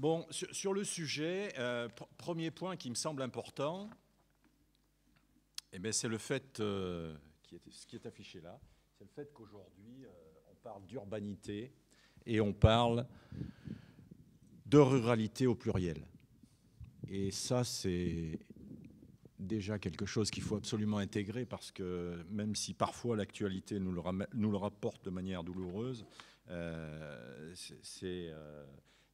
Bon, sur, le sujet, euh, premier point qui me semble important, eh ben, c'est le fait, euh, qui est, ce qui est affiché là, c'est le fait qu'aujourd'hui, euh, on parle d'urbanité et on parle de ruralité au pluriel. Et ça, c'est déjà quelque chose qu'il faut absolument intégrer parce que même si parfois l'actualité nous, le rapporte de manière douloureuse, c'est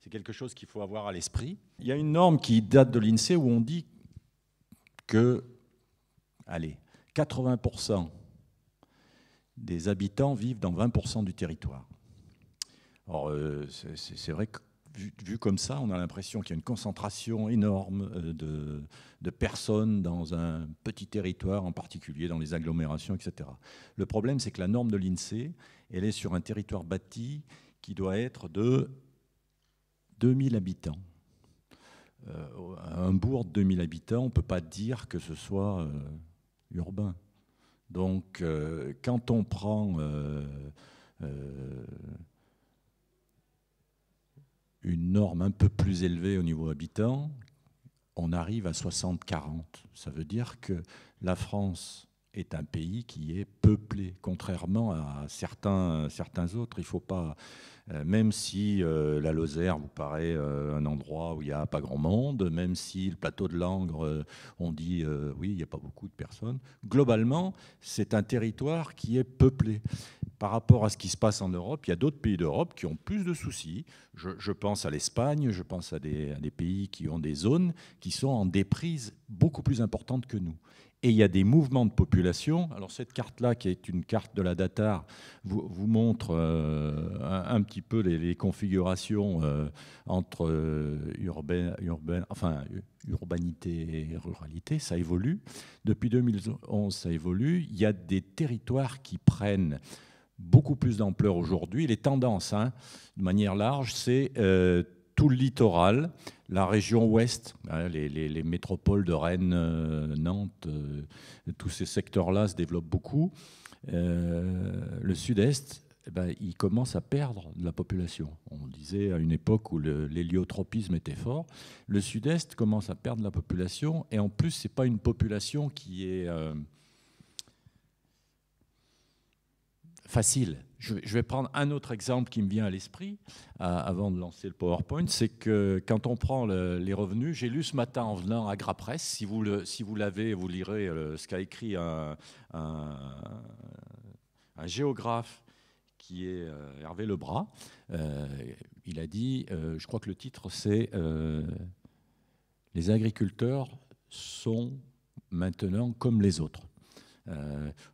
c'est quelque chose qu'il faut avoir à l'esprit. Il y a une norme qui date de l'INSEE où on dit que, allez, 80% des habitants vivent dans 20% du territoire. Or, euh, c'est vrai que vu, comme ça, on a l'impression qu'il y a une concentration énorme euh, de, de, personnes dans un petit territoire, en particulier dans les agglomérations, etc. Le problème, c'est que la norme de l'INSEE, elle est sur un territoire bâti qui doit être de 2000 habitants. Euh, un bourg de 2000 habitants, on ne peut pas dire que ce soit euh, urbain. Donc, euh, quand on prend une norme un peu plus élevée au niveau habitant, on arrive à 60-40. Ça veut dire que la France est un pays qui est peuplé, contrairement à certains, certains autres. Il faut pas, euh, même si euh, la Lozère vous paraît euh, un endroit où il n'y a pas grand monde, même si le plateau de Langres, on dit oui, il n'y a pas beaucoup de personnes, globalement, c'est un territoire qui est peuplé. Par rapport à ce qui se passe en Europe, il y a d'autres pays d'Europe qui ont plus de soucis. Je, pense à l'Espagne, je pense à des, à des pays qui ont des zones qui sont en déprise beaucoup plus importante que nous et il y a des mouvements de population. Alors cette carte-là, qui est une carte de la DATAR, vous, montre euh, un, petit peu les, configurations euh, entre euh, urbain, urbain, enfin, urbanité et ruralité. Ça évolue. Depuis 2011, ça évolue. Il y a des territoires qui prennent beaucoup plus d'ampleur aujourd'hui. Les tendances, hein, de manière large, c'est tout le littoral, la région ouest, hein, les, métropoles de Rennes, euh, Nantes, euh, tous ces secteurs-là se développent beaucoup. Euh, le sud-est, eh ben, il commence à perdre de la population. On disait à une époque où l'héliotropisme était fort, le sud-est commence à perdre de la population, et en plus, ce n'est pas une population qui est... facile. Je vais prendre un autre exemple qui me vient à l'esprit euh, avant de lancer le PowerPoint. C'est que quand on prend les revenus, j'ai lu ce matin en venant à Grapresse, si vous l'avez, si vous, vous lirez euh, ce qu'a écrit un, un, géographe qui est euh, Hervé Lebras. il a dit, je crois que le titre c'est Les agriculteurs sont maintenant comme les autres.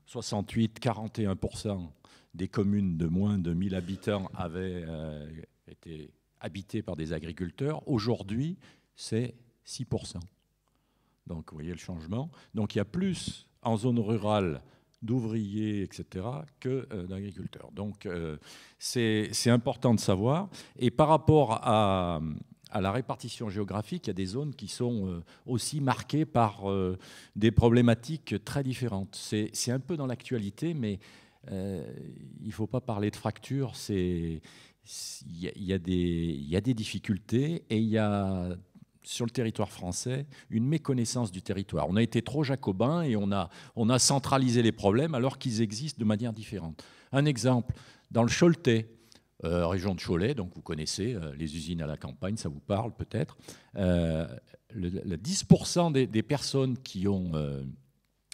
68, 41 des communes de moins de 1000 habitants avaient euh, été habitées par des agriculteurs. Aujourd'hui, c'est 6%. Donc vous voyez le changement. Donc il y a plus en zone rurale d'ouvriers, etc., que euh, d'agriculteurs. Donc euh, c'est important de savoir. Et par rapport à, la répartition géographique, il y a des zones qui sont aussi marquées par des problématiques très différentes. C'est un peu dans l'actualité, mais euh, il ne faut pas parler de fracture, il y, a, des difficultés et il y a sur le territoire français une méconnaissance du territoire. On a été trop jacobin et on a, on a centralisé les problèmes alors qu'ils existent de manière différente. Un exemple, dans le Choletais, euh, région de Cholet, donc vous connaissez euh, les usines à la campagne, ça vous parle peut-être, le, 10% des, des, personnes qui ont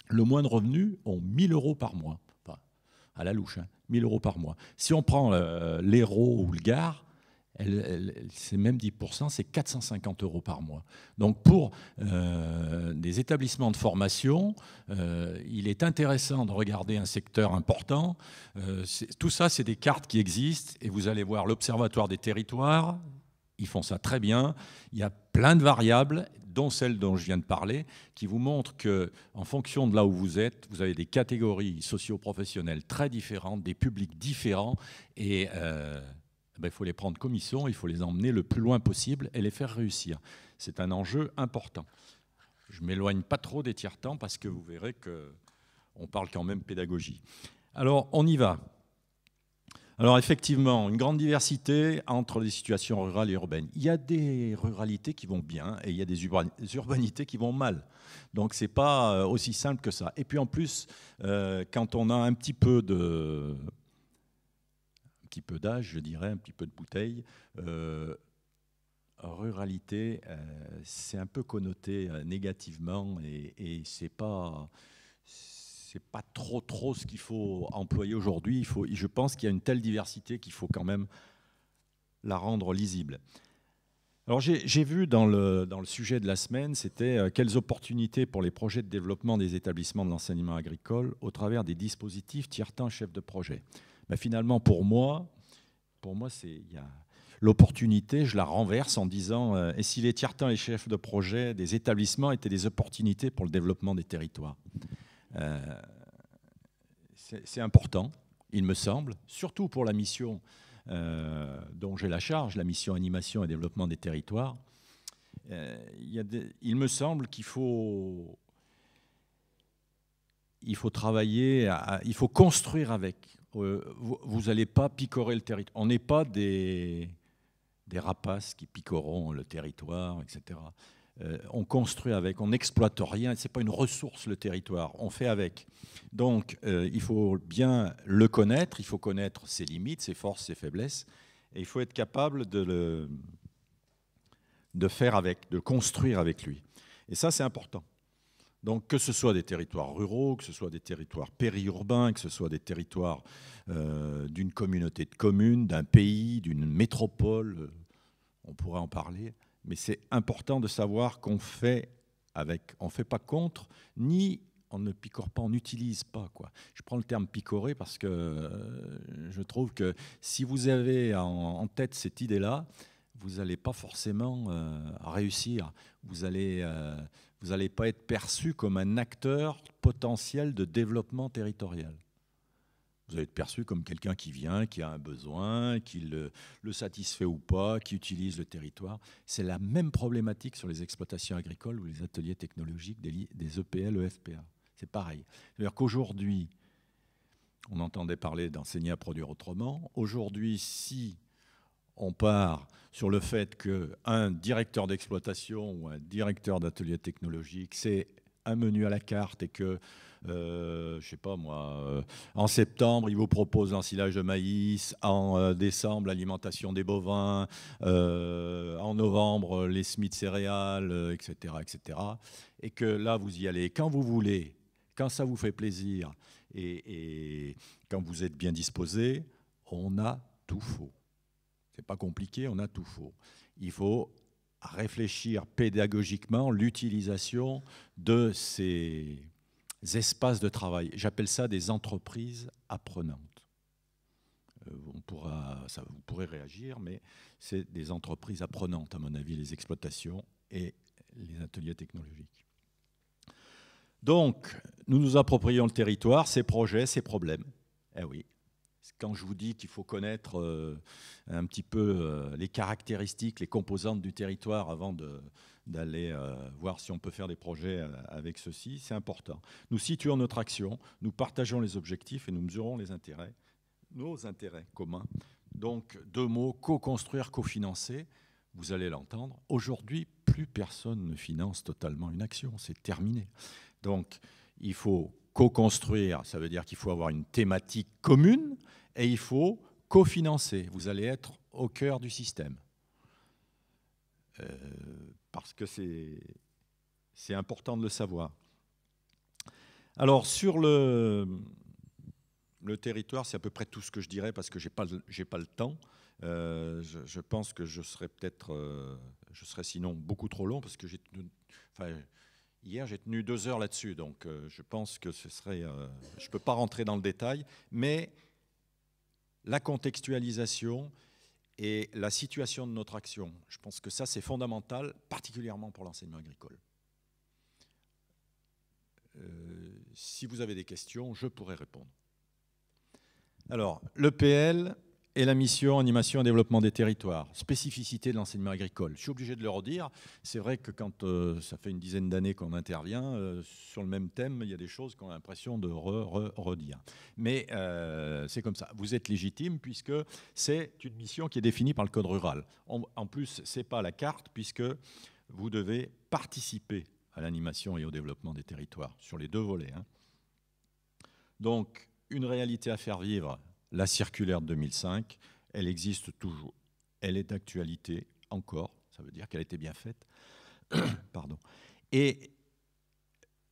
le moins de revenus ont 1000 euros par mois à la louche, 1000 hein, euros par mois. Si on prend euh, ou le Gard, c'est même 10%, c'est 450 euros par mois. Donc pour euh, des établissements de formation, euh, il est intéressant de regarder un secteur important. Euh, tout ça, c'est des cartes qui existent et vous allez voir l'Observatoire des territoires. Ils font ça très bien. Il y a plein de variables dont celle dont je viens de parler, qui vous montre que, en fonction de là où vous êtes, vous avez des catégories socio-professionnelles très différentes, des publics différents, et euh, eh ben, il faut les prendre comme ils il faut les emmener le plus loin possible et les faire réussir. C'est un enjeu important. Je m'éloigne pas trop des tiers-temps parce que vous verrez que on parle quand même pédagogie. Alors, on y va. Alors effectivement, une grande diversité entre les situations rurales et urbaines. Il y a des ruralités qui vont bien et il y a des urbanités qui vont mal. Donc c'est pas euh, aussi simple que ça. Et puis en plus, euh, quand on a un petit peu de d'âge, je dirais, un petit peu de bouteille, euh, ruralité, c'est un peu connoté négativement et, et c'est pas n'est pas trop trop ce qu'il faut employer aujourd'hui. Il faut, je pense qu'il y a une telle diversité qu'il faut quand même la rendre lisible. Alors j'ai vu dans le, sujet de la semaine, c'était euh, quelles opportunités pour les projets de développement des établissements de l'enseignement agricole au travers des dispositifs tiers-temps chef de projet. Ben, finalement, pour moi, pour moi l'opportunité, je la renverse en disant euh, et si les tiers-temps et chefs de projet des établissements étaient des opportunités pour le développement des territoires euh, c'est important, il me semble, surtout pour la mission euh, dont j'ai la charge, la mission animation et développement des territoires. Euh, il, me semble qu'il faut, il faut travailler, il faut construire avec. vous n'allez pas picorer le territoire. On n'est pas des, des rapaces qui picoreront le territoire, etc. Euh, on construit avec, on n'exploite rien, ce n'est pas une ressource le territoire, on fait avec. Donc euh, il faut bien le connaître, il faut connaître ses limites, ses forces, ses faiblesses, et il faut être capable de, le, faire avec, de construire avec lui. Et ça, c'est important. Donc que ce soit des territoires ruraux, que ce soit des territoires périurbains, que ce soit des territoires euh, d'une communauté de communes, d'un pays, d'une métropole, on pourrait en parler. Mais c'est important de savoir qu'on fait avec, on ne fait pas contre, ni on ne picore pas, on n'utilise pas. Quoi. Je prends le terme picorer parce que euh, je trouve que si vous avez en, tête cette idée-là, vous n'allez pas forcément euh, réussir. Vous n'allez euh, pas être perçu comme un acteur potentiel de développement territorial. Vous allez être perçu comme quelqu'un qui vient, qui a un besoin, qui le, satisfait ou pas, qui utilise le territoire. C'est la même problématique sur les exploitations agricoles ou les ateliers technologiques des, des EPL, EFPA. C'est pareil. C'est-à-dire qu'aujourd'hui, on entendait parler d'enseigner à produire autrement. Aujourd'hui, si on part sur le fait qu'un directeur d'exploitation ou un directeur d'atelier technologique, c'est un menu à la carte et que euh, je sais pas moi, euh, en septembre, ils vous proposent l'ensilage de maïs, en euh, décembre, l'alimentation des bovins, en novembre, les semis de céréales, etc., etc. Et que là, vous y allez quand vous voulez, quand ça vous fait plaisir et, et quand vous êtes bien disposé, on a tout faux. C'est pas compliqué, on a tout faux. Il faut réfléchir pédagogiquement l'utilisation de ces espaces de travail. J'appelle ça des entreprises apprenantes. Euh, vous pourrez réagir, mais c'est des entreprises apprenantes, à mon avis, les exploitations et les ateliers technologiques. Donc, nous nous approprions le territoire, ses projets, ses problèmes. Eh oui, quand je vous dis qu'il faut connaître euh, un petit peu euh, les caractéristiques, les composantes du territoire avant de, d'aller euh, voir si on peut faire des projets euh, avec ceci. C'est important. Nous situons notre action, nous partageons les objectifs et nous mesurons les intérêts, nos intérêts communs. Donc, deux mots, co-construire, co-financer. Vous allez l'entendre. Aujourd'hui, plus personne ne finance totalement une action. C'est terminé. Donc, il faut co-construire. Ça veut dire qu'il faut avoir une thématique commune et il faut co-financer. Vous allez être au cœur du système. Euh, parce que c'est important de le savoir. Alors sur le, le territoire, c'est à peu près tout ce que je dirais parce que je n'ai pas, pas, le temps. Euh, je, pense que je serais peut-être, euh, je serais sinon beaucoup trop long parce que j'ai, hier j'ai tenu deux heures là-dessus, donc euh, je pense que ce serait, je ne peux pas rentrer dans le détail, mais la contextualisation, et la situation de notre action. Je pense que ça, c'est fondamental, particulièrement pour l'enseignement agricole. Euh, si vous avez des questions, je pourrais répondre. Alors, le PL, et la mission animation et développement des territoires, spécificité de l'enseignement agricole. Je suis obligé de le redire, c'est vrai que quand euh, ça fait une dizaine d'années qu'on intervient, euh, sur le même thème, il y a des choses qu'on a l'impression de redire. Mais euh, c'est comme ça, vous êtes légitime puisque c'est une mission qui est définie par le Code rural. En, plus, ce n'est pas la carte puisque vous devez participer à l'animation et au développement des territoires, sur les deux volets. Hein. Donc, une réalité à faire vivre, la circulaire de 2005, elle existe toujours. Elle est d'actualité encore, ça veut dire qu'elle était bien faite. Pardon. Et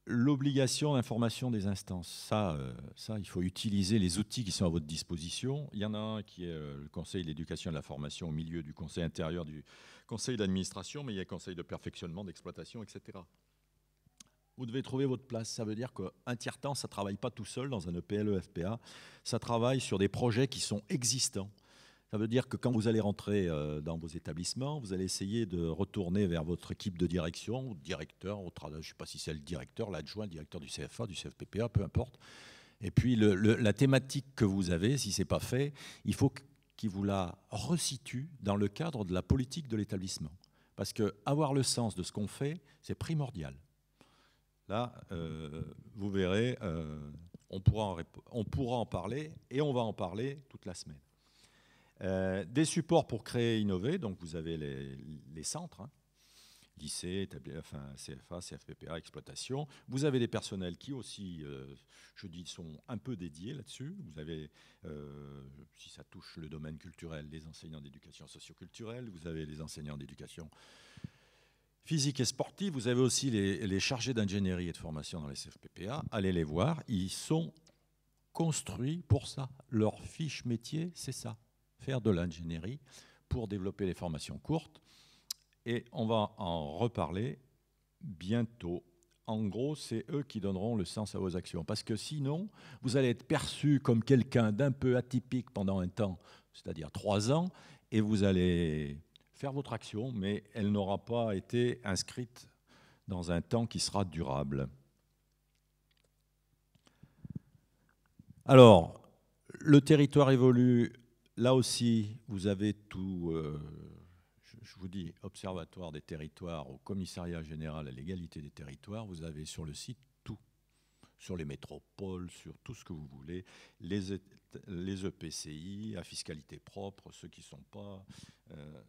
l'obligation d'information des instances, ça, euh, ça, il faut utiliser les outils qui sont à votre disposition. Il y en a un qui est euh, le Conseil de l'éducation et de la formation au milieu du Conseil intérieur, du Conseil d'administration, mais il y a le Conseil de perfectionnement, d'exploitation, etc vous devez trouver votre place. Ça veut dire qu'un tiers temps, ça ne travaille pas tout seul dans un EPL, e FPA, ça travaille sur des projets qui sont existants. Ça veut dire que quand vous allez rentrer euh, dans vos établissements, vous allez essayer de retourner vers votre équipe de direction, directeur, je ne sais pas si c'est le directeur, l'adjoint, directeur du CFA, du CFPPA, peu importe. Et puis la thématique que vous avez, si ce n'est pas fait, il faut qu'il vous la resitue dans le cadre de la politique de l'établissement. Parce qu'avoir le sens de ce qu'on fait, c'est primordial. Là, euh, vous verrez, euh, on, pourra en, parler et on va en parler toute la semaine. Euh, des supports pour créer et innover, donc vous avez les, centres, hein. lycée lycées, enfin, CFA, CFPPA, exploitation. Vous avez des personnels qui aussi, je dis, sont un peu dédiés là-dessus. Vous avez, si ça touche le domaine culturel, les enseignants d'éducation socioculturelle, vous avez les enseignants d'éducation physique et sportive, vous avez aussi les, les chargés d'ingénierie et de formation dans les CFPPA. Allez les voir, ils sont construits pour ça. Leur fiche métier, c'est ça. Faire de l'ingénierie pour développer les formations courtes. Et on va en reparler bientôt. En gros, c'est eux qui donneront le sens à vos actions. Parce que sinon, vous allez être perçu comme quelqu'un d'un peu atypique pendant un temps, c'est-à-dire trois ans, et vous allez faire votre action, mais elle n'aura pas été inscrite dans un temps qui sera durable. Alors, le territoire évolue. Là aussi, vous avez tout, euh, je vous dis, observatoire des territoires au commissariat général à l'égalité des territoires. Vous avez sur le site tout, sur les métropoles, sur tout ce que vous voulez, les, EPCI e à fiscalité propre, ceux qui ne sont pas. Euh,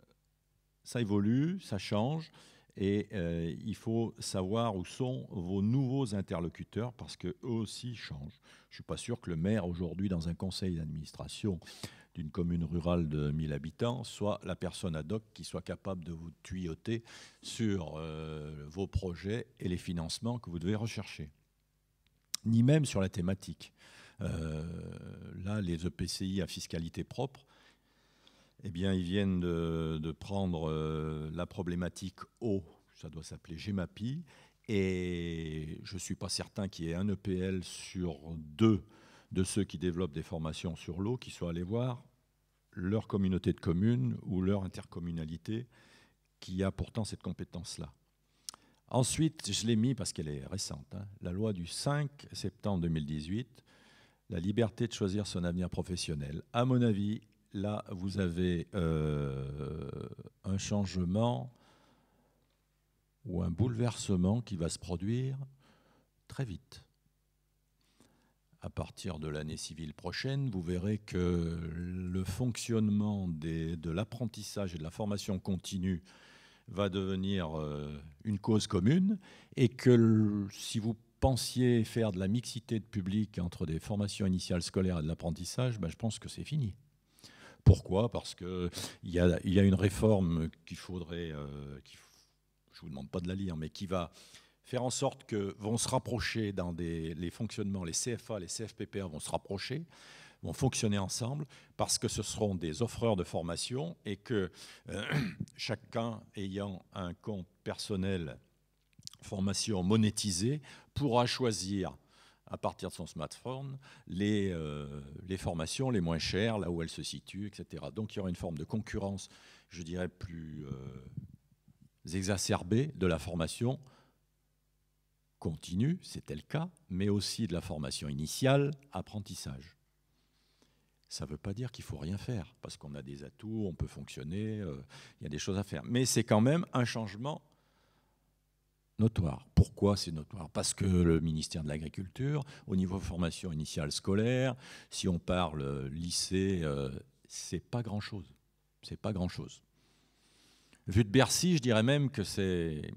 ça évolue, ça change. Et euh, il faut savoir où sont vos nouveaux interlocuteurs parce qu'eux aussi changent. Je ne suis pas sûr que le maire aujourd'hui dans un conseil d'administration d'une commune rurale de 1000 habitants soit la personne ad hoc qui soit capable de vous tuyauter sur euh, vos projets et les financements que vous devez rechercher, ni même sur la thématique. Euh, là, les EPCI à fiscalité propre eh bien, ils viennent de, prendre euh, la problématique eau, ça doit s'appeler GEMAPI, et je ne suis pas certain qu'il y ait un EPL sur deux de ceux qui développent des formations sur l'eau qui soient allés voir leur communauté de communes ou leur intercommunalité qui a pourtant cette compétence-là. Ensuite, je l'ai mis parce qu'elle est récente, hein. la loi du 5 septembre 2018, la liberté de choisir son avenir professionnel. À mon avis, là, vous avez euh, un changement ou un bouleversement qui va se produire très vite. À partir de l'année civile prochaine, vous verrez que le fonctionnement de l'apprentissage et de la formation continue va devenir euh, une cause commune et que si vous pensiez faire de la mixité de public entre des formations initiales scolaires et de l'apprentissage, ben, je pense que c'est fini. Pourquoi Parce qu'il y a, y a une réforme qu'il faudrait, euh, je ne vous demande pas de la lire, mais qui va faire en sorte que vont se rapprocher dans des, les fonctionnements, les CFA, les CFPPA vont se rapprocher, vont fonctionner ensemble, parce que ce seront des offreurs de formation et que euh, chacun ayant un compte personnel formation monétisé pourra choisir à partir de son smartphone euh, les, formations les moins chères, là où elles se situent, etc. Donc il y aura une forme de concurrence, je dirais, plus euh, exacerbée de la formation continue, c'était le cas, mais aussi de la formation initiale, apprentissage. Ça ne veut pas dire qu'il faut rien faire, parce qu'on a des atouts, on peut fonctionner, euh, il y a des choses à faire. Mais c'est quand même un changement notoire. Pourquoi c'est notoire Parce que le ministère de l'Agriculture, au niveau formation initiale scolaire, si on parle lycée, euh, c'est pas grand-chose. C'est pas grand-chose. Vu de Bercy, je dirais même que c'est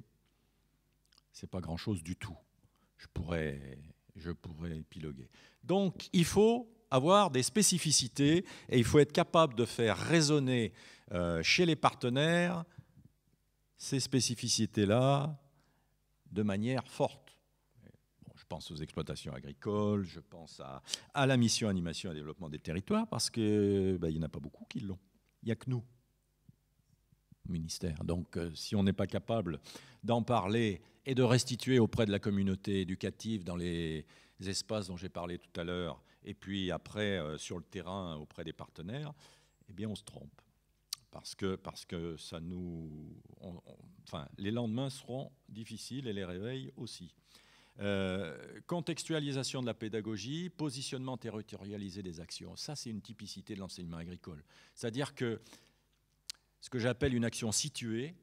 c'est pas grand-chose du tout. Je pourrais je pourrais épiloguer. Donc il faut avoir des spécificités et il faut être capable de faire résonner euh, chez les partenaires ces spécificités-là, de manière forte. je pense aux exploitations agricoles, je pense à, la mission animation et développement des territoires, parce qu'il ben, il n'y en a pas beaucoup qui l'ont. Il n'y a que nous, ministère. Donc euh, si on n'est pas capable d'en parler et de restituer auprès de la communauté éducative dans les espaces dont j'ai parlé tout à l'heure, et puis après euh, sur le terrain auprès des partenaires, eh bien on se trompe parce que, parce que ça nous, enfin, les lendemains seront difficiles et les réveils aussi. Euh, contextualisation de la pédagogie, positionnement territorialisé des actions. Ça, c'est une typicité de l'enseignement agricole. C'est-à-dire que ce que j'appelle une action située,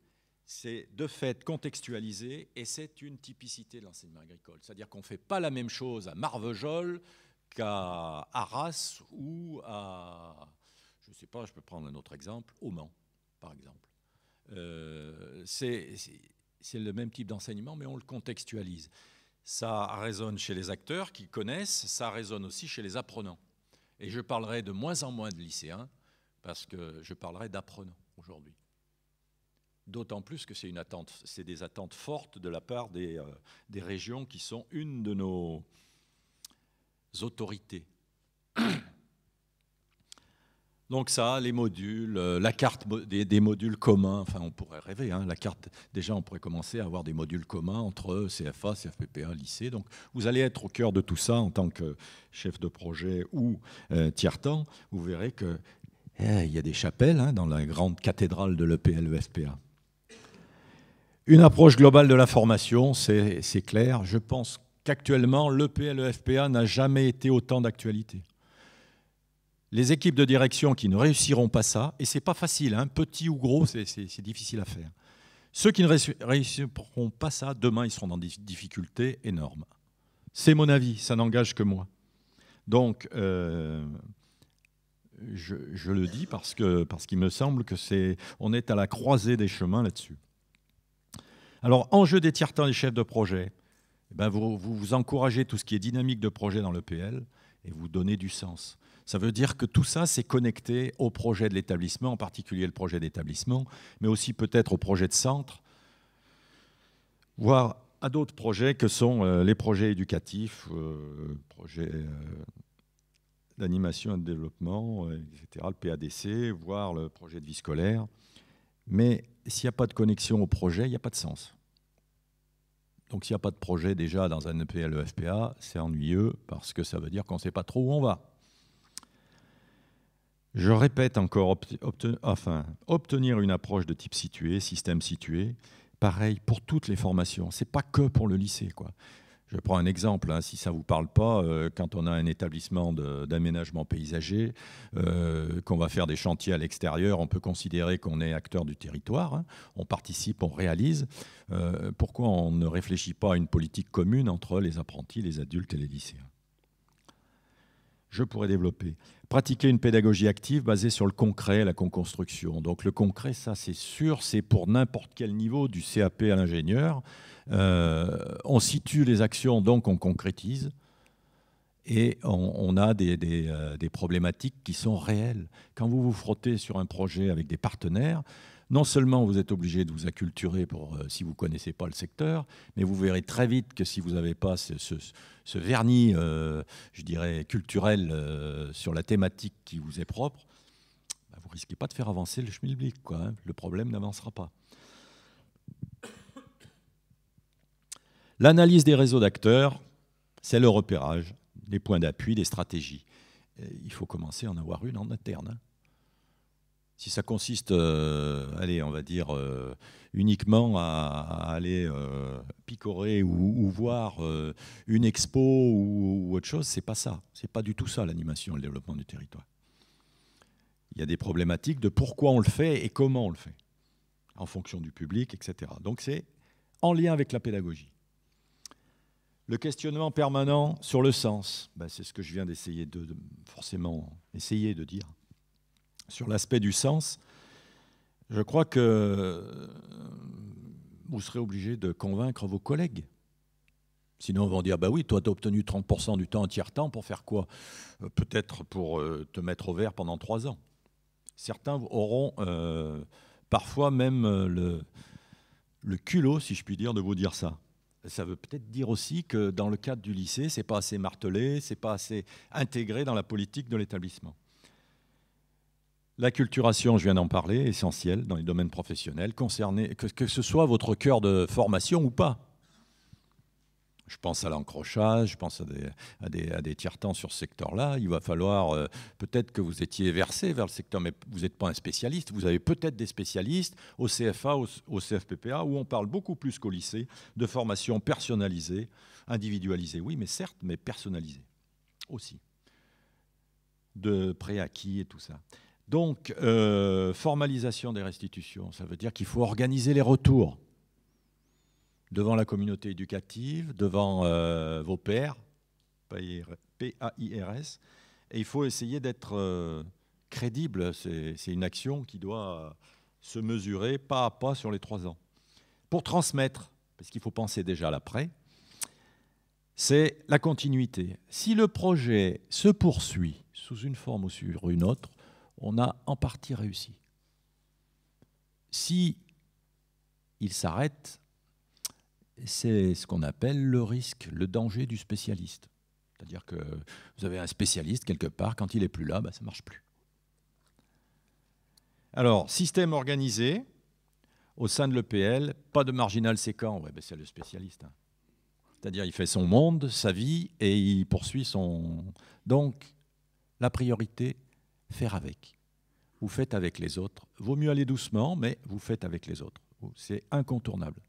c'est de fait contextualisé et c'est une typicité de l'enseignement agricole. C'est-à-dire qu'on ne fait pas la même chose à Marvejol qu'à Arras ou à, je ne sais pas, je peux prendre un autre exemple, au Mans, par exemple. Euh, c'est le même type d'enseignement, mais on le contextualise. Ça résonne chez les acteurs qui connaissent, ça résonne aussi chez les apprenants. Et je parlerai de moins en moins de lycéens, parce que je parlerai d'apprenants aujourd'hui. D'autant plus que c'est des attentes fortes de la part euh, des régions qui sont une de nos autorités donc ça, les modules, euh, la carte des, modules communs, enfin on pourrait rêver, hein, la carte, déjà on pourrait commencer à avoir des modules communs entre CFA, CFPPA, lycée. Donc vous allez être au cœur de tout ça en tant que chef de projet ou euh, tiers-temps. Vous verrez qu'il eh, y a des chapelles hein, dans la grande cathédrale de l'EPL-EFPA. Une approche globale de la formation, c'est clair. Je pense qu'actuellement, l'EPL-EFPA n'a jamais été autant d'actualité les équipes de direction qui ne réussiront pas ça, et ce n'est pas facile, hein, petit ou gros, c'est difficile à faire. Ceux qui ne réussiront pas ça, demain, ils seront dans des difficultés énormes. C'est mon avis, ça n'engage que moi. Donc, euh, je, le dis parce que parce qu'il me semble que c'est on est à la croisée des chemins là-dessus. Alors, enjeu des tiers-temps des chefs de projet. Eh ben, vous, vous, encouragez tout ce qui est dynamique de projet dans l'EPL et vous donner du sens. Ça veut dire que tout ça, c'est connecté au projet de l'établissement, en particulier le projet d'établissement, mais aussi peut-être au projet de centre, voire à d'autres projets que sont euh, les projets éducatifs, euh, projets euh, d'animation et de développement, etc., le PADC, voire le projet de vie scolaire. Mais s'il n'y a pas de connexion au projet, il n'y a pas de sens. Donc s'il n'y a pas de projet déjà dans un EPL efpa c'est ennuyeux parce que ça veut dire qu'on ne sait pas trop où on va. Je répète encore, enfin, obtenir une approche de type situé, système situé, pareil pour toutes les formations. ce n'est pas que pour le lycée, quoi. Je prends un exemple, hein. si ça ne vous parle pas, euh, quand on a un établissement d'aménagement paysager, euh, qu'on va faire des chantiers à l'extérieur, on peut considérer qu'on est acteur du territoire, hein. on participe, on réalise. Euh, pourquoi on ne réfléchit pas à une politique commune entre les apprentis, les adultes et les lycéens je pourrais développer. Pratiquer une pédagogie active basée sur le concret, la co-construction. Donc le concret, ça c'est sûr, c'est pour n'importe quel niveau, du CAP à l'ingénieur. Euh, on situe les actions, donc on concrétise. Et on, a euh, des, problématiques qui sont réelles. Quand vous vous frottez sur un projet avec des partenaires, non seulement vous êtes obligé de vous acculturer pour, euh, si vous ne connaissez pas le secteur, mais vous verrez très vite que si vous n'avez pas ce, vernis, je dirais, culturel sur la thématique qui vous est propre, bah, vous risquez pas de faire avancer le schmilblick. Quoi, hein. Le problème n'avancera pas. L'analyse des réseaux d'acteurs, c'est le repérage des points d'appui, des stratégies. il faut commencer à en avoir une en interne. Hein. Si ça consiste, euh, allez, on va dire, euh, uniquement à, aller euh, picorer ou, voir une expo ou, autre chose, c'est pas ça. C'est pas du tout ça l'animation, et le développement du territoire. Il y a des problématiques de pourquoi on le fait et comment on le fait, en fonction du public, etc. Donc c'est en lien avec la pédagogie. Le questionnement permanent sur le sens, ben, c'est ce que je viens d'essayer de, forcément essayer de dire. Sur l'aspect du sens, je crois que euh, vous serez obligé de convaincre vos collègues. Sinon, ils vont dire, bah oui, toi, tu as obtenu 30% du temps en temps pour faire quoi euh, Peut-être pour euh, te mettre au vert pendant trois ans. Certains auront parfois même le culot, si je puis dire, de vous dire ça ça veut peut-être dire aussi que dans le cadre du lycée, c'est pas assez martelé, c'est pas assez intégré dans la politique de l'établissement. La L'acculturation, je viens d'en parler, essentielle dans les domaines professionnels, concernés, que ce soit votre cœur de formation ou pas. Je pense à l'encrochage, je pense à des, tiers-temps sur ce secteur-là. Il va falloir, euh, peut-être que vous étiez versé vers le secteur, mais vous n'êtes pas un spécialiste. Vous avez peut-être des spécialistes au CFA, au, CFPPA, où on parle beaucoup plus qu'au lycée de formation personnalisée, individualisée, oui, mais certes, mais personnalisée aussi, de préacquis et tout ça. Donc, euh, formalisation des restitutions, ça veut dire qu'il faut organiser les retours devant la communauté éducative, devant euh, vos pairs, P-A-I-R-S. Et il faut essayer d'être euh, crédible. C'est une action qui doit se mesurer pas à pas sur les trois ans. Pour transmettre, parce qu'il faut penser déjà à l'après, c'est la continuité. Si le projet se poursuit sous une forme ou sur une autre, on a en partie réussi. Si il s'arrête, c'est ce qu'on appelle le risque, le danger du spécialiste. C'est-à-dire que vous avez un spécialiste quelque part, quand il n'est plus là, bah, ça ne marche plus. Alors, système organisé, au sein de l'EPL, pas de marginal séquent, bah, c'est le spécialiste. Hein. C'est-à-dire il fait son monde, sa vie, et il poursuit son... Donc, la priorité, faire avec. Vous faites avec les autres. Vaut mieux aller doucement, mais vous faites avec les autres. C'est incontournable.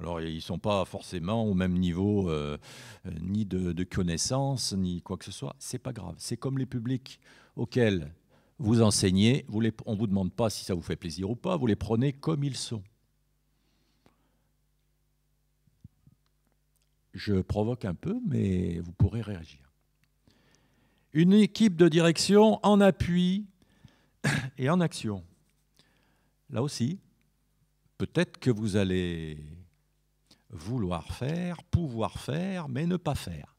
Alors, ils ne sont pas forcément au même niveau euh, euh, ni de, connaissances, ni quoi que ce soit. Ce n'est pas grave. C'est comme les publics auxquels vous enseignez. on ne vous demande pas si ça vous fait plaisir ou pas. Vous les prenez comme ils sont. Je provoque un peu, mais vous pourrez réagir. Une équipe de direction en appui et en action. Là aussi, peut-être que vous allez vouloir faire, pouvoir faire, mais ne pas faire.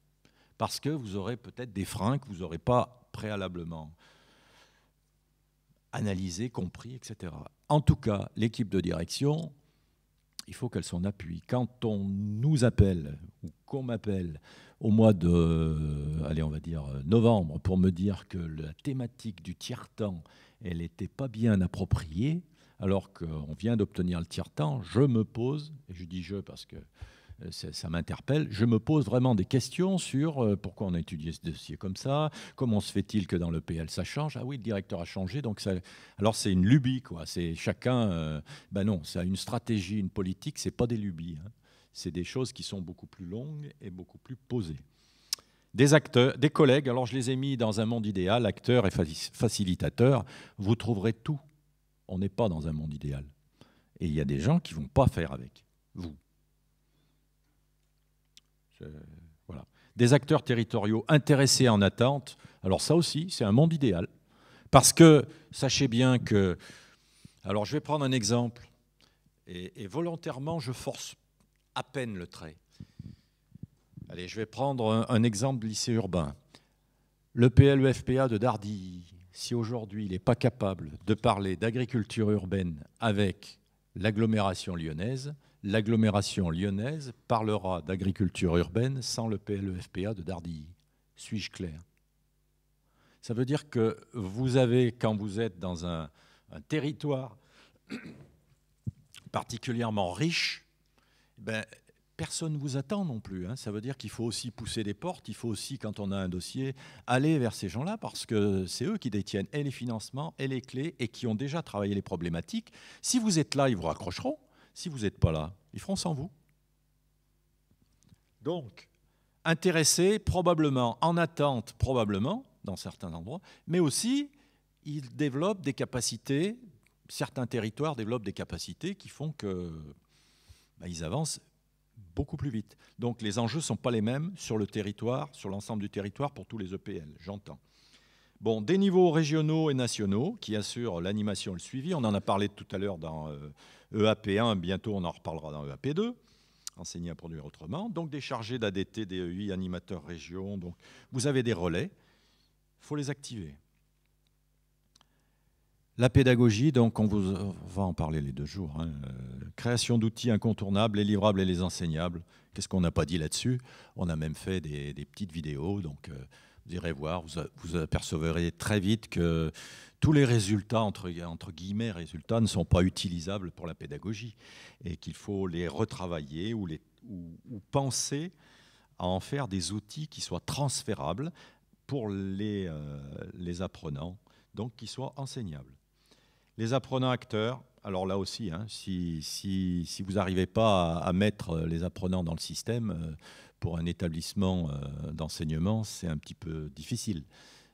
Parce que vous aurez peut-être des freins que vous n'aurez pas préalablement analysés, compris, etc. En tout cas, l'équipe de direction, il faut qu'elle s'en appuie. Quand on nous appelle, ou qu'on m'appelle, au mois de, allez, on va dire novembre, pour me dire que la thématique du tiers-temps, elle n'était pas bien appropriée, alors qu'on vient d'obtenir le tiers-temps, je me pose, et je dis je parce que euh, ça m'interpelle. Je me pose vraiment des questions sur euh, pourquoi on a étudié ce dossier comme ça, comment se fait-il que dans le PL ça change Ah oui, le directeur a changé, donc Alors c'est une lubie, quoi. C'est chacun. Euh, ben non, c'est a une stratégie, une politique, c'est pas des lubies. Hein. C'est des choses qui sont beaucoup plus longues et beaucoup plus posées. Des acteurs, des collègues, alors je les ai mis dans un monde idéal, acteurs et facilitateurs. Vous trouverez tout on n'est pas dans un monde idéal. Et il y a des gens qui vont pas faire avec vous. Voilà. Des acteurs territoriaux intéressés en attente. Alors ça aussi, c'est un monde idéal. Parce que sachez bien que... Alors je vais prendre un exemple. Et, volontairement, je force à peine le trait. Allez, je vais prendre un, exemple de lycée urbain. Le PLEFPA de Dardy, si aujourd'hui il n'est pas capable de parler d'agriculture urbaine avec l'agglomération lyonnaise, l'agglomération lyonnaise parlera d'agriculture urbaine sans le PLEFPA de Dardilly. Suis-je clair Ça veut dire que vous avez, quand vous êtes dans un, territoire particulièrement riche, ben, personne ne vous attend non plus. Hein. Ça veut dire qu'il faut aussi pousser des portes, il faut aussi, quand on a un dossier, aller vers ces gens-là parce que c'est eux qui détiennent et les financements et les clés et qui ont déjà travaillé les problématiques. Si vous êtes là, ils vous raccrocheront. Si vous n'êtes pas là, ils feront sans vous. Donc, intéressés, probablement, en attente, probablement, dans certains endroits, mais aussi, ils développent des capacités, certains territoires développent des capacités qui font que bah, ils avancent beaucoup plus vite. Donc les enjeux ne sont pas les mêmes sur le territoire, sur l'ensemble du territoire pour tous les EPL, j'entends. Bon, des niveaux régionaux et nationaux qui assurent l'animation et le suivi. On en a parlé tout à l'heure dans EAP1, euh, e bientôt on en reparlera dans EAP2 enseigner à produire autrement. Donc des chargés d'ADT, DEI, e animateurs région. Donc vous avez des relais, il faut les activer. La pédagogie, donc on, vous, euh, va en parler les deux jours. Hein. Euh, création d'outils incontournables, les livrables et les enseignables. Qu'est-ce qu'on n'a pas dit là-dessus On a même fait des, petites vidéos, donc euh, vous irez voir, vous, apercevrez très vite que tous les résultats, entre, guillemets, résultats, ne sont pas utilisables pour la pédagogie et qu'il faut les retravailler ou, penser à en faire des outils qui soient transférables pour les apprenants, donc qui soient enseignables. Les apprenants acteurs, alors là aussi, hein, si, vous n'arrivez pas à, mettre euh, les apprenants dans le système, euh, pour un établissement euh, d'enseignement, c'est un petit peu difficile.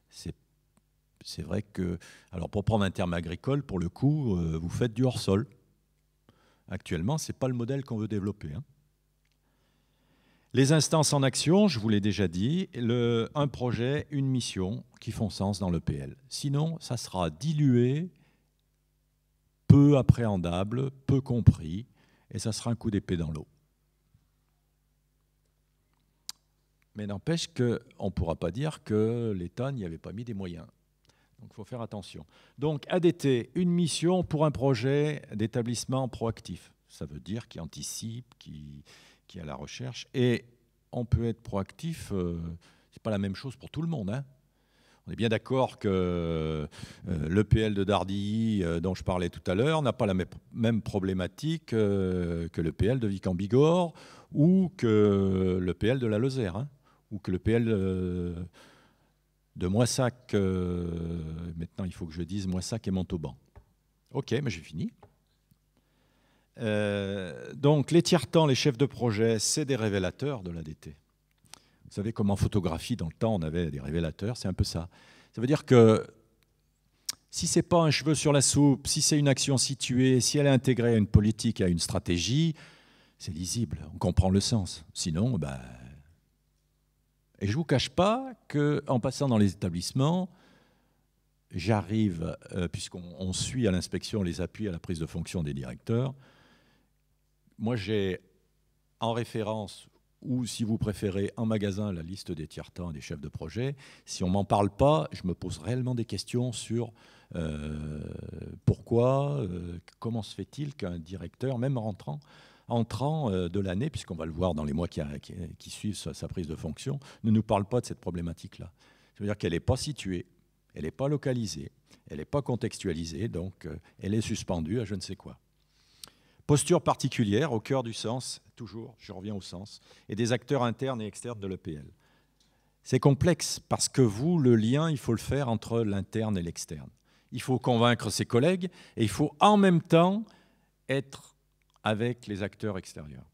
C'est vrai que, alors pour prendre un terme agricole, pour le coup, vous faites du hors-sol. Actuellement, ce n'est pas le modèle qu'on veut développer. Hein. Les instances en action, je vous l'ai déjà dit, un projet, une mission qui font sens dans le PL. Sinon, ça sera dilué peu appréhendable, peu compris, et ça sera un coup d'épée dans l'eau. Mais n'empêche qu'on ne pourra pas dire que l'État n'y avait pas mis des moyens. Donc il faut faire attention. Donc ADT, une mission pour un projet d'établissement proactif. Ça veut dire qui anticipe, qui, qui a la recherche. Et on peut être proactif, euh, C'est ce n'est pas la même chose pour tout le monde. Hein. On est bien d'accord que euh, l'EPL de Dardilly, euh, dont je parlais tout à l'heure, n'a pas la même problématique euh, que l'EPL de Vic-en-Bigorre ou que le PL de la Lozère, hein, ou que le PL de Moissac. maintenant, il faut que je dise Moissac et Montauban. Ok, mais j'ai fini. donc, les tiers-temps, les chefs de projet, c'est des révélateurs de l'ADT. Vous savez, comme en photographie, dans le temps, on avait des révélateurs, c'est un peu ça. Ça veut dire que si c'est pas un cheveu sur la soupe, si c'est une action située, si elle est intégrée à une politique, à une stratégie, c'est lisible, on comprend le sens. Sinon, ben... Et je ne vous cache pas que, en passant dans les établissements, j'arrive, euh, puisqu'on suit à l'inspection les appuis à la prise de fonction des directeurs, moi j'ai en référence, ou si vous préférez en magasin la liste des tiers-temps des chefs de projet, si on ne m'en parle pas, je me pose réellement des questions sur euh, pourquoi, euh, comment se fait-il qu'un directeur, même rentrant, entrant euh, de l'année, puisqu'on va le voir dans les mois qui, suivent sa, sa, prise de fonction, ne nous parle pas de cette problématique-là. C'est-à-dire qu'elle n'est pas située, elle n'est pas localisée, elle n'est pas contextualisée, donc elle est suspendue à je ne sais quoi. Posture particulière au cœur du sens, toujours, je reviens au sens, et des acteurs internes et externes de l'EPL. C'est complexe parce que vous, le lien, il faut le faire entre l'interne et l'externe. Il faut convaincre ses collègues et il faut en même temps être avec les acteurs extérieurs.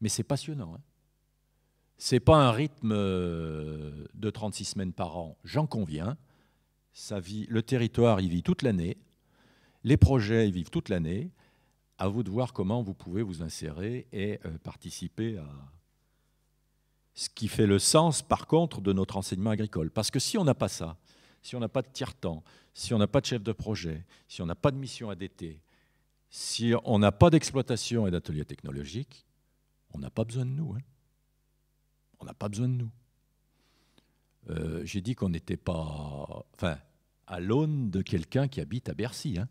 Mais c'est passionnant. Hein. Ce n'est pas un rythme euh, de 36 semaines par an, j'en conviens. le territoire il vit toute l'année, les projets ils vivent toute l'année, à vous de voir comment vous pouvez vous insérer et euh, participer à ce qui fait le sens, par contre, de notre enseignement agricole. Parce que si on n'a pas ça, si on n'a pas de tiers-temps, si on n'a pas de chef de projet, si on n'a pas de mission ADT, si on n'a pas d'exploitation et d'atelier technologique, on n'a pas besoin de nous. Hein. On n'a pas besoin de nous. Euh, j'ai dit qu'on n'était pas... Enfin, à l'aune de quelqu'un qui habite à Bercy. Hein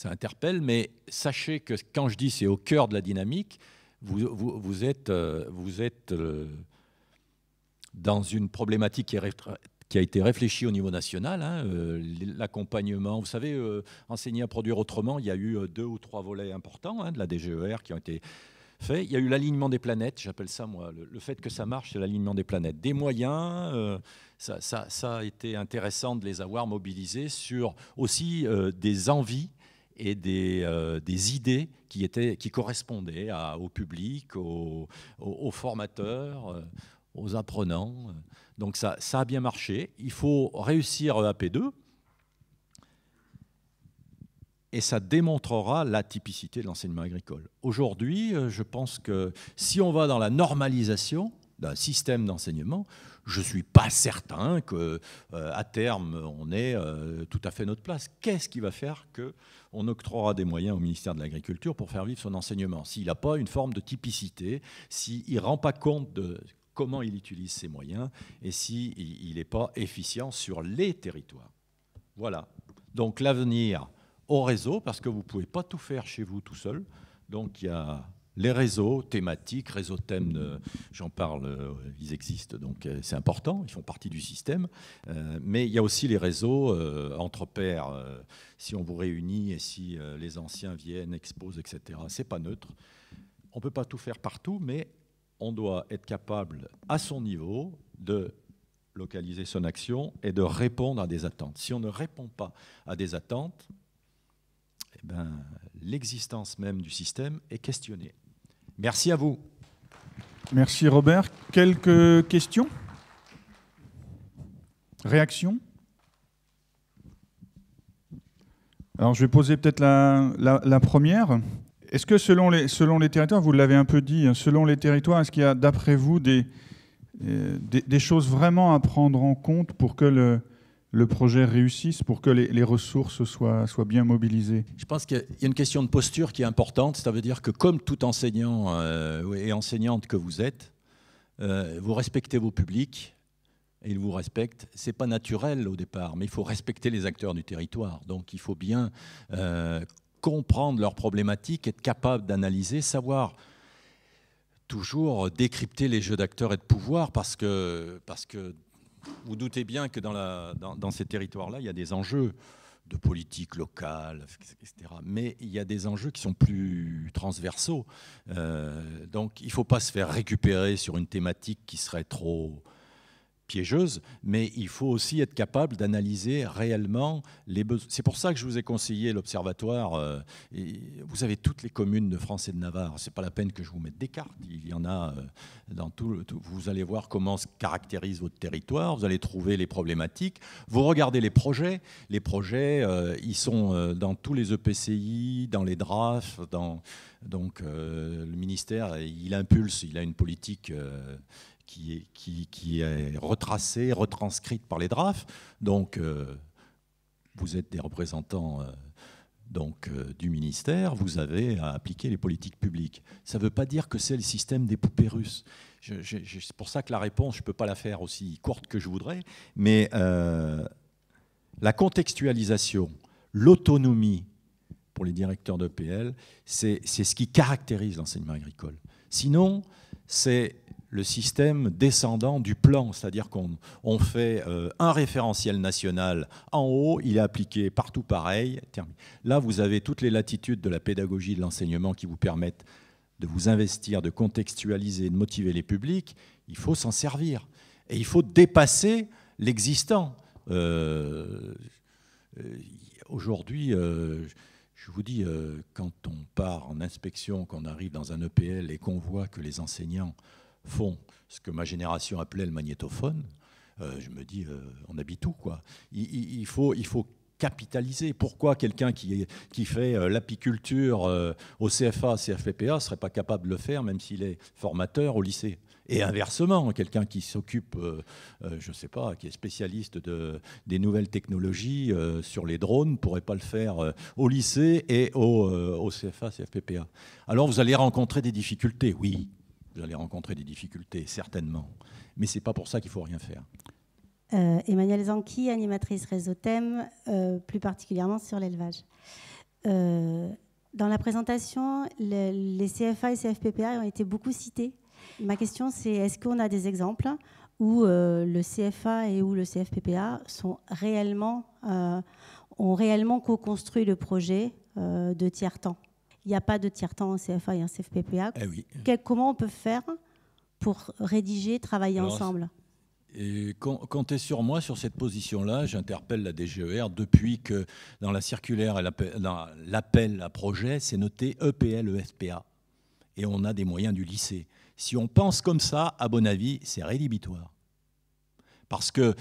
ça interpelle, mais sachez que quand je dis c'est au cœur de la dynamique, vous, vous, êtes, vous êtes euh, euh, dans une problématique qui, a été réfléchie au niveau national, hein, euh, l'accompagnement. Vous savez, enseigner à produire autrement, il y a eu deux ou trois volets importants hein, de la DGER qui ont été faits. Il y a eu l'alignement des planètes, j'appelle ça moi. Le, fait que ça marche, c'est l'alignement des planètes. Des moyens, ça, a été intéressant de les avoir mobilisés sur aussi des envies et euh, des, idées qui, correspondaient au public, aux, formateurs, euh, aux apprenants. Euh. Donc ça, a bien marché. Il faut réussir AP2 et ça démontrera la typicité de l'enseignement agricole. Aujourd'hui, je pense que si on va dans la normalisation d'un système d'enseignement, je ne suis pas certain que euh, à terme on ait euh, tout à fait notre place. Qu'est-ce qui va faire que on octroiera des moyens au ministère de l'Agriculture pour faire vivre son enseignement S'il n'a pas une forme de typicité, s'il ne rend pas compte de comment il utilise ses moyens et s'il n'est pas efficient sur les territoires. Voilà. Donc l'avenir au réseau, parce que vous ne pouvez pas tout faire chez vous tout seul. Donc il y a les réseaux thématiques, réseaux thèmes, j'en parle, euh, ils existent, donc euh, c'est important, ils font partie du système. Euh, mais il y a aussi les réseaux entre pairs. si on vous réunit et si les anciens viennent, exposent, etc., c'est pas neutre. On ne peut pas tout faire partout, mais on doit être capable, à son niveau, de localiser son action et de répondre à des attentes. Si on ne répond pas à des attentes, eh ben, l'existence même du système est questionnée. Merci à vous. Merci Robert. Quelques questions Réactions Alors je vais poser peut-être la, première. Est-ce que selon les, selon les territoires, vous l'avez un peu dit, hein, selon les territoires, est-ce qu'il y a d'après vous euh, des, des, choses vraiment à prendre en compte pour que le, le projet réussisse pour que les, ressources soient, soient, bien mobilisées Je pense qu'il y a une question de posture qui est importante. Ça veut dire que comme tout enseignant euh, et enseignante que vous êtes, euh, vous respectez vos publics et ils vous respectent. C'est pas naturel au départ, mais il faut respecter les acteurs du territoire. Donc il faut bien euh, comprendre leurs problématiques, être capable d'analyser, savoir toujours décrypter les jeux d'acteurs et de pouvoir parce que, parce que vous doutez bien que dans, ces territoires-là, il y a des enjeux de politique locale, etc. Mais il y a des enjeux qui sont plus transversaux. Euh, donc il ne faut pas se faire récupérer sur une thématique qui serait trop piégeuse, mais il faut aussi être capable d'analyser réellement les besoins. C'est pour ça que je vous ai conseillé l'observatoire. Euh, vous avez toutes les communes de France et de Navarre. Ce n'est pas la peine que je vous mette des cartes. Il y en a euh, dans tout. Vous allez voir comment se caractérise votre territoire. Vous allez trouver les problématiques. Vous regardez les projets. Les projets, euh, ils sont dans tous les EPCI, dans les drafts, dans donc le ministère, il impulse, il a une politique qui est, qui, est retracée, retranscrite par les drafts. Donc, euh, vous êtes des représentants euh, donc, euh, du ministère, vous avez à appliquer les politiques publiques. Ça ne veut pas dire que c'est le système des poupées russes. c'est pour ça que la réponse, je ne peux pas la faire aussi courte que je voudrais, mais la contextualisation, l'autonomie pour les directeurs d'EPL, c'est ce qui caractérise l'enseignement agricole. Sinon, c'est le système descendant du plan, c'est-à-dire qu'on on fait euh, un référentiel national en haut, il est appliqué partout pareil. Là, vous avez toutes les latitudes de la pédagogie de l'enseignement qui vous permettent de vous investir, de contextualiser, de motiver les publics. Il faut s'en servir. Et il faut dépasser l'existant. Euh, euh, aujourd'hui, je vous dis, quand on part en inspection, qu'on arrive dans un EPL et qu'on voit que les enseignants font ce que ma génération appelait le magnétophone, euh, je me dis, euh, on habite tout quoi. Il, faut, il faut capitaliser. Pourquoi quelqu'un qui, qui, fait euh, l'apiculture au CFA, CFPPA, serait pas capable de le faire, même s'il est formateur au lycée et inversement, quelqu'un qui s'occupe, je ne sais pas, qui est spécialiste de, des nouvelles technologies sur les drones, pourrait pas le faire au lycée et au, au, CFA, CFPPA. Alors vous allez rencontrer des difficultés, oui vous allez rencontrer des difficultés, certainement. Mais ce n'est pas pour ça qu'il faut rien faire. Euh, Emmanuelle Emmanuel animatrice réseau Thème, euh, plus particulièrement sur l'élevage. Euh, dans la présentation, les CFA et CFPPA ont été beaucoup cités. Ma question, c'est est-ce qu'on a des exemples où le CFA et où le CFPPA sont réellement, ont réellement co-construit le projet de tiers-temps il n'y a pas de tiers-temps en CFA et en CFPPA. Eh comment on peut faire pour rédiger, travailler ensemble et comptez sur moi sur cette position-là. J'interpelle la DGER depuis que dans la circulaire et l'appel à projet, c'est noté EPL-EFPA. Et on a des moyens du lycée. Si on pense comme ça, à bon avis, c'est rédhibitoire. Parce que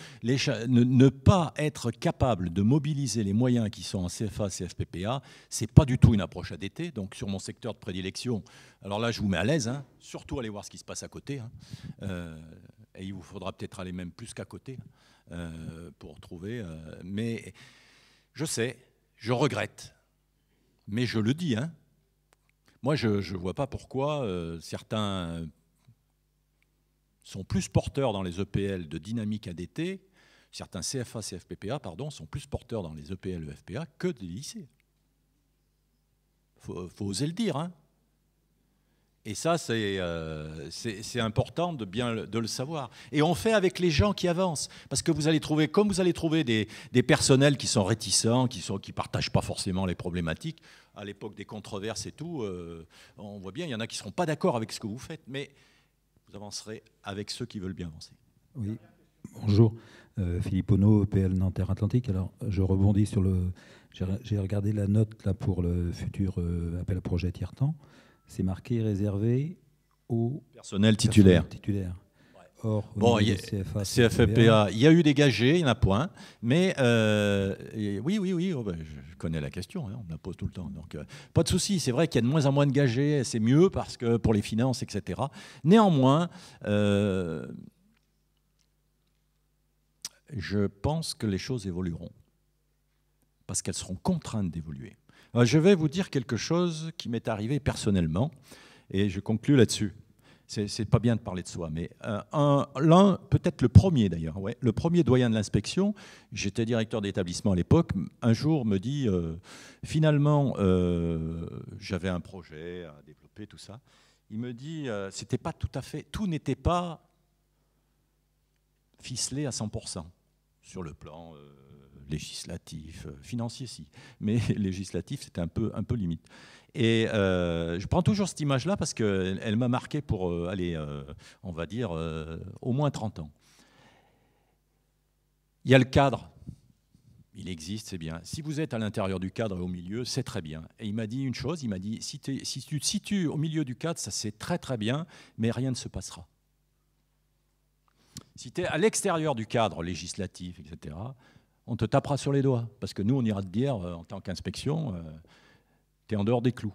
ne, pas être capable de mobiliser les moyens qui sont en CFA, CFPPA, ce n'est pas du tout une approche ADT. Donc sur mon secteur de prédilection, alors là je vous mets à l'aise, hein. surtout allez voir ce qui se passe à côté. Hein. Euh, et il vous faudra peut-être aller même plus qu'à côté euh, pour trouver. Euh, mais je sais, je regrette, mais je le dis. Hein. moi, je ne vois pas pourquoi certains sont plus porteurs dans les EPL de dynamique ADT, certains CFA, CFPPA, pardon, sont plus porteurs dans les EPL, EFPA que des lycées. Il faut, oser le dire. Hein. et ça, euh, c'est important de bien le, de le savoir. Et on fait avec les gens qui avancent. Parce que vous allez trouver, comme vous allez trouver des, personnels qui sont réticents, qui ne qui partagent pas forcément les problématiques, à l'époque des controverses et tout, euh, on voit bien, il y en a qui ne seront pas d'accord avec ce que vous faites. Mais vous avancerez avec ceux qui veulent bien avancer. Oui, bonjour. Euh, Philippe Ono, PL Nanterre Atlantique. Alors, je rebondis sur le. J'ai regardé la note là pour le futur euh, appel à projet Tier C'est marqué réservé au personnel titulaire. Personnel titulaire. Or, bon, CFA, il y a eu des gagés, il n'y en a point. Mais euh, oui, oui, oui, oh, ben, je connais la question, hein, on me la pose tout le temps. Donc, euh, pas de souci, c'est vrai qu'il y a de moins en moins de gagés, c'est mieux parce que pour les finances, etc. Néanmoins, euh, je pense que les choses évolueront parce qu'elles seront contraintes d'évoluer. Je vais vous dire quelque chose qui m'est arrivé personnellement et je conclue là-dessus c'est pas bien de parler de soi, mais euh, l'un, peut-être le premier d'ailleurs, ouais, le premier doyen de l'inspection, j'étais directeur d'établissement à l'époque, un jour me dit, euh, finalement, euh, j'avais un projet à développer, tout ça, il me dit, c'était pas tout à fait, tout n'était pas ficelé à 100% sur le plan euh, législatif, euh, financier si, mais législatif c'était un peu, un peu limite. Et euh, je prends toujours cette image-là parce qu'elle elle, m'a marqué pour, on va dire, au moins 30 ans. Il y a le cadre, il existe, c'est bien. Si vous êtes à l'intérieur du cadre et au milieu, c'est très bien. Et il m'a dit une chose, il m'a dit, si, si tu te situes au milieu du cadre, ça c'est très très bien, mais rien ne se passera. Si tu es à l'extérieur du cadre législatif, etc., on te tapera sur les doigts. Parce que nous, on ira te dire, euh, en tant qu'inspection, euh, tu es en dehors des clous.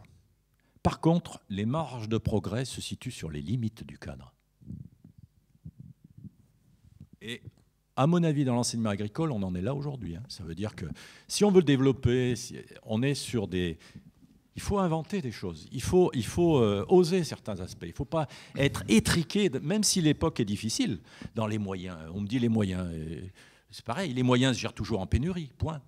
Par contre, les marges de progrès se situent sur les limites du cadre. Et à mon avis, dans l'enseignement agricole, on en est là aujourd'hui. Hein. Ça veut dire que si on veut développer, on est sur des, il faut inventer des choses, il faut, il faut euh, oser certains aspects, il ne faut pas être étriqué, même si l'époque est difficile dans les moyens. On me dit les moyens, euh, c'est pareil, les moyens se gèrent toujours en pénurie, point.